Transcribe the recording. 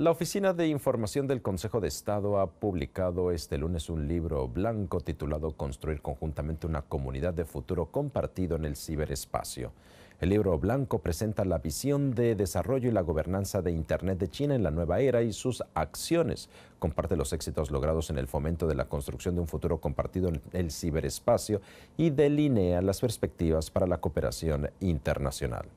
La Oficina de Información del Consejo de Estado ha publicado este lunes un libro blanco titulado Construir conjuntamente una comunidad de futuro compartido en el ciberespacio. El libro blanco presenta la visión de desarrollo y la gobernanza de Internet de China en la nueva era y sus acciones. Comparte los éxitos logrados en el fomento de la construcción de un futuro compartido en el ciberespacio y delinea las perspectivas para la cooperación internacional.